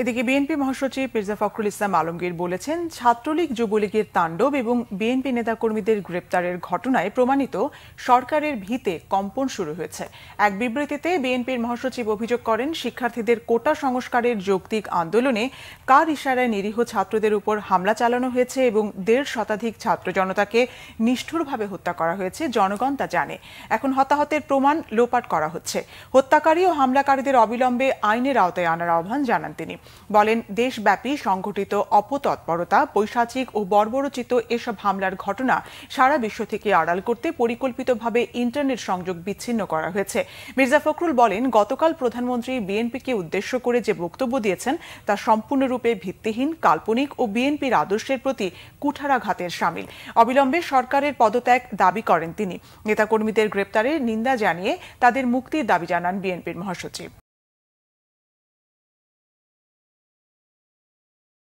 এদিকে বিএনপি মহাসচিব মির্জা ফখরুল ইসলাম আলমগীর বলেছেন ছাত্রলীগ যুবলীগের তাণ্ডব এবং বিএনপি নেতাকর্মীদের গ্রেপ্তারের ঘটনায় প্রমাণিত সরকারের ভিতে কম্পন শুরু হয়েছে এক বিবৃতিতে বিএনপির মহাসচিব অভিযোগ করেন শিক্ষার্থীদের কোটা সংস্কারের যৌক্তিক আন্দোলনে কার ইশারায় নিরীহ ছাত্রদের উপর হামলা চালানো হয়েছে এবং দেড় শতাধিক ছাত্র জনতাকে নিষ্ঠুরভাবে হত্যা করা হয়েছে জনগণ তা জানে এখন হতাহতের প্রমাণ লোপাট করা হচ্ছে হত্যাকারী ও হামলাকারীদের অবিলম্বে আইনের আওতায় আনার আহ্বান জানান তিনি বলেন দেশব্যাপী সংঘটিত অপতৎপরতা পৈশাচিক ও বর্বরচিত এসব হামলার ঘটনা সারা বিশ্ব থেকে আড়াল করতে পরিকল্পিতভাবে ইন্টারনেট সংযোগ বিচ্ছিন্ন করা হয়েছে মির্জা ফখরুল বলেন গতকাল প্রধানমন্ত্রী বিএনপিকে উদ্দেশ্য করে যে বক্তব্য দিয়েছেন তা সম্পূর্ণরূপে ভিত্তিহীন কাল্পনিক ও বিএনপির আদর্শের প্রতি কুঠারাঘাতের সামিল অবিলম্বে সরকারের পদত্যাগ দাবি করেন তিনি নেতাকর্মীদের গ্রেপ্তারের নিন্দা জানিয়ে তাদের মুক্তির দাবি জানান বিএনপির মহাসচিব